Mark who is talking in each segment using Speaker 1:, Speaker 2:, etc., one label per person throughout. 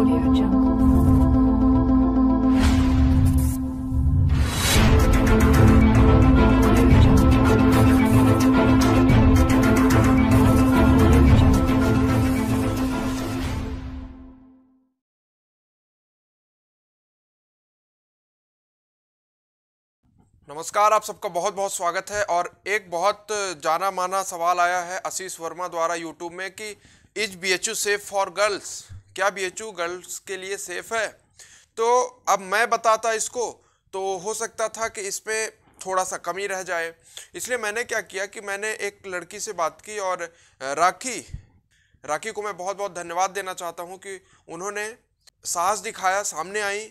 Speaker 1: Audio Jungle. नमस्कार आप सबका बहुत बहुत स्वागत है और एक बहुत जाना माना सवाल आया है आशीष वर्मा द्वारा यूट्यूब में कि is B H U safe for girls क्या बी एच यू गर्ल्स के लिए सेफ़ है तो अब मैं बताता इसको तो हो सकता था कि इस पर थोड़ा सा कमी रह जाए इसलिए मैंने क्या किया कि मैंने एक लड़की से बात की और राखी राखी को मैं बहुत बहुत धन्यवाद देना चाहता हूँ कि उन्होंने साहस दिखाया सामने आई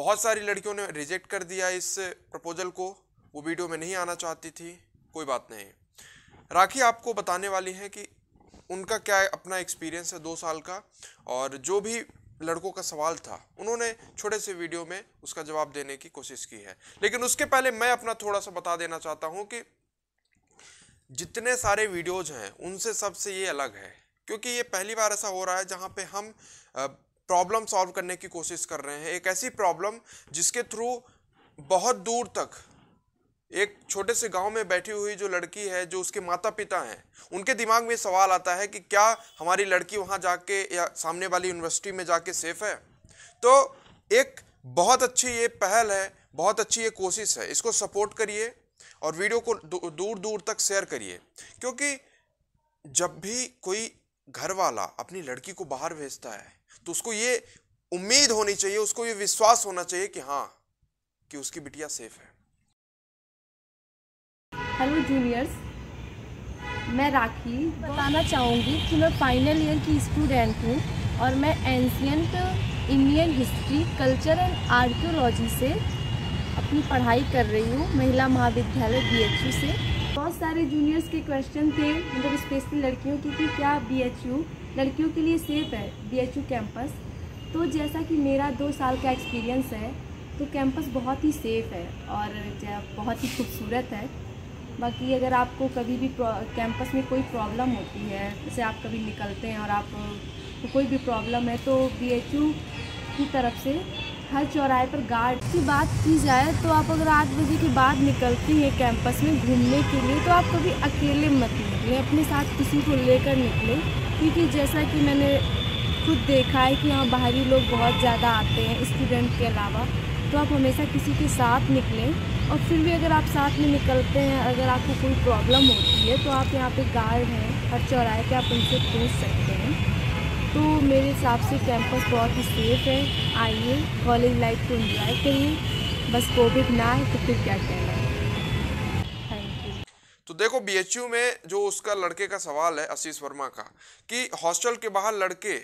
Speaker 1: बहुत सारी लड़कियों ने रिजेक्ट कर दिया इस प्रपोज़ल को वो वीडियो में नहीं आना चाहती थी कोई बात नहीं राखी आपको बताने वाली हैं कि उनका क्या अपना एक्सपीरियंस है दो साल का और जो भी लड़कों का सवाल था उन्होंने छोटे से वीडियो में उसका जवाब देने की कोशिश की है लेकिन उसके पहले मैं अपना थोड़ा सा बता देना चाहता हूँ कि जितने सारे वीडियोज हैं उनसे सबसे ये अलग है क्योंकि ये पहली बार ऐसा हो रहा है जहाँ पे हम प्रॉब्लम सॉल्व करने की कोशिश कर रहे हैं एक ऐसी प्रॉब्लम जिसके थ्रू बहुत दूर तक एक छोटे से गांव में बैठी हुई जो लड़की है जो उसके माता पिता हैं उनके दिमाग में सवाल आता है कि क्या हमारी लड़की वहां जाके या सामने वाली यूनिवर्सिटी में जाके सेफ़ है तो एक बहुत अच्छी ये पहल है बहुत अच्छी ये कोशिश है इसको सपोर्ट करिए और वीडियो को दूर दूर तक शेयर करिए क्योंकि जब भी कोई घर वाला अपनी लड़की को बाहर भेजता है तो उसको ये उम्मीद होनी चाहिए उसको ये विश्वास होना चाहिए कि हाँ कि उसकी बिटिया सेफ़ है
Speaker 2: हेलो जूनियर्स मैं राखी बताना चाहूँगी कि मैं फाइनल ईयर की स्टूडेंट हूँ और मैं ancient Indian history culture and archaeology से अपनी पढ़ाई कर रही हूँ महिला महाविद्यालय बी से बहुत सारे जूनियर्स के क्वेश्चन थे मतलब स्पेशली लड़कियों के कि क्या बी लड़कियों के लिए सेफ है बी कैंपस तो जैसा कि मेरा दो साल का एक्सपीरियंस है तो कैंपस बहुत ही सेफ़ है और बहुत ही खूबसूरत है बाकी अगर आपको कभी भी कैंपस में कोई प्रॉब्लम होती है जैसे आप कभी निकलते हैं और आप तो कोई भी प्रॉब्लम है तो बी की तरफ से हर चौराहे पर गार्ड की बात की जाए तो आप अगर आठ बजे के बाद निकलती हैं कैंपस में घूमने के लिए तो आप कभी अकेले मत निकलें अपने साथ किसी को लेकर निकलें क्योंकि जैसा कि मैंने खुद देखा है कि यहाँ बाहरी लोग बहुत ज़्यादा आते हैं स्टूडेंट के अलावा तो आप हमेशा किसी के साथ निकलें और फिर भी अगर आप साथ में निकलते हैं अगर आपको कोई प्रॉब्लम होती है तो आप यहाँ पे गार्ड हैं हर चौराहे पे आप उनसे पूछ सकते हैं तो मेरे हिसाब से कैंपस बहुत ही सेफ़ है आइए कॉलेज लाइफ को इंजॉय करिए बस कोविड ना है तो फिर क्या कहना
Speaker 1: है तो देखो बीएचयू में जो उसका लड़के का सवाल है आशीष वर्मा का कि हॉस्टल के बाहर लड़के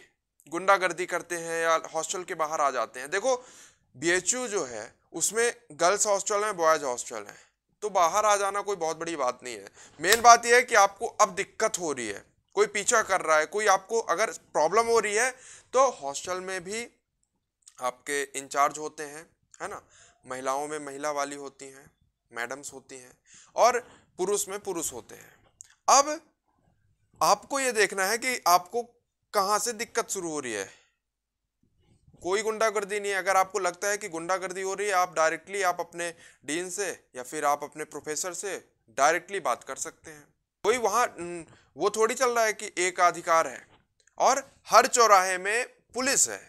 Speaker 1: गुंडागर्दी करते हैं या हॉस्टल के बाहर आ जाते हैं देखो बी जो है उसमें गर्ल्स हॉस्टल हैं बॉयज़ हॉस्टल हैं तो बाहर आ जाना कोई बहुत बड़ी बात नहीं है मेन बात यह है कि आपको अब दिक्कत हो रही है कोई पीछा कर रहा है कोई आपको अगर प्रॉब्लम हो रही है तो हॉस्टल में भी आपके इंचार्ज होते हैं है ना महिलाओं में महिला वाली होती हैं मैडम्स होती हैं और पुरुष में पुरुष होते हैं अब आपको ये देखना है कि आपको कहाँ से दिक्कत शुरू हो रही है कोई गुंडागर्दी नहीं है अगर आपको लगता है कि गुंडागर्दी हो रही है आप डायरेक्टली आप अपने डीन से या फिर आप अपने प्रोफेसर से डायरेक्टली बात कर सकते हैं कोई वहाँ वो थोड़ी चल रहा है कि एक अधिकार है और हर चौराहे में पुलिस है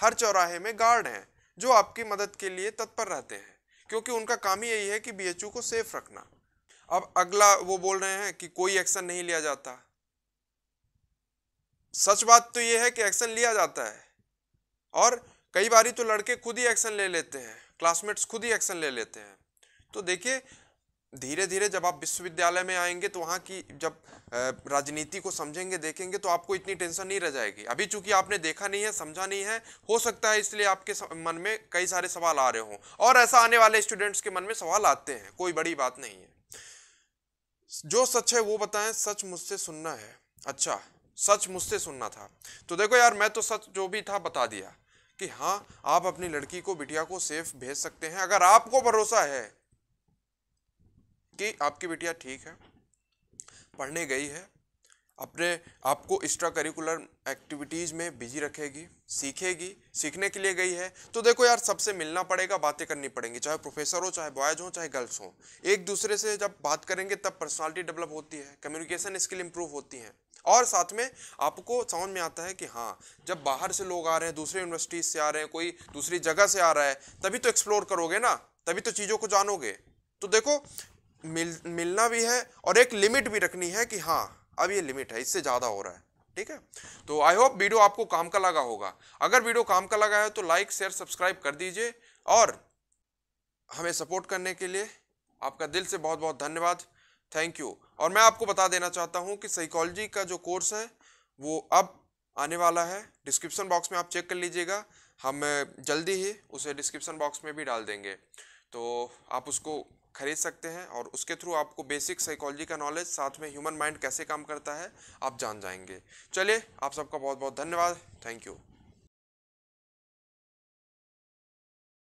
Speaker 1: हर चौराहे में गार्ड हैं जो आपकी मदद के लिए तत्पर रहते हैं क्योंकि उनका काम ही यही है कि बी को सेफ रखना अब अगला वो बोल रहे हैं कि कोई एक्शन नहीं लिया जाता सच बात तो ये है कि एक्शन लिया जाता है और कई बार तो लड़के खुद ही एक्शन ले लेते हैं क्लासमेट्स खुद ही एक्शन ले लेते हैं तो देखिए धीरे धीरे जब आप विश्वविद्यालय में आएंगे तो वहाँ की जब राजनीति को समझेंगे देखेंगे तो आपको इतनी टेंशन नहीं रह जाएगी अभी चूंकि आपने देखा नहीं है समझा नहीं है हो सकता है इसलिए आपके मन में कई सारे सवाल आ रहे हों और ऐसा आने वाले स्टूडेंट्स के मन में सवाल आते हैं कोई बड़ी बात नहीं है जो सच है वो बताएं सच मुझसे सुनना है अच्छा सच मुझसे सुनना था तो देखो यार मैं तो सच जो भी था बता दिया कि हाँ आप अपनी लड़की को बिटिया को सेफ भेज सकते हैं अगर आपको भरोसा है कि आपकी बिटिया ठीक है पढ़ने गई है अपने आपको एक्स्ट्रा करिकुलर एक्टिविटीज़ में बिजी रखेगी सीखेगी सीखने के लिए गई है तो देखो यार सबसे मिलना पड़ेगा बातें करनी पड़ेंगी चाहे प्रोफेसर हो चाहे बॉयज़ हो चाहे गर्ल्स हो एक दूसरे से जब बात करेंगे तब पर्सनालिटी डेवलप होती है कम्युनिकेशन स्किल इंप्रूव होती हैं और साथ में आपको समझ में आता है कि हाँ जब बाहर से लोग आ रहे हैं दूसरे यूनिवर्सिटीज से आ रहे हैं कोई दूसरी जगह से आ रहा है तभी तो एक्सप्लोर करोगे ना तभी तो चीज़ों को जानोगे तो देखो मिल मिलना भी है और एक लिमिट भी रखनी है कि हाँ अब ये लिमिट है इससे ज़्यादा हो रहा है ठीक है तो आई होप वीडियो आपको काम का लगा होगा अगर वीडियो काम का लगा है तो लाइक शेयर सब्सक्राइब कर दीजिए और हमें सपोर्ट करने के लिए आपका दिल से बहुत बहुत धन्यवाद थैंक यू और मैं आपको बता देना चाहता हूँ कि साइकोलॉजी का जो कोर्स है वो अब आने वाला है डिस्क्रिप्शन बॉक्स में आप चेक कर लीजिएगा हम जल्दी ही उसे डिस्क्रिप्शन बॉक्स में भी डाल देंगे तो आप उसको खरीद सकते हैं और उसके थ्रू आपको बेसिक साइकोलॉजी का नॉलेज साथ में ह्यूमन माइंड कैसे काम करता है आप जान जाएंगे चलिए आप सबका बहुत बहुत धन्यवाद थैंक यू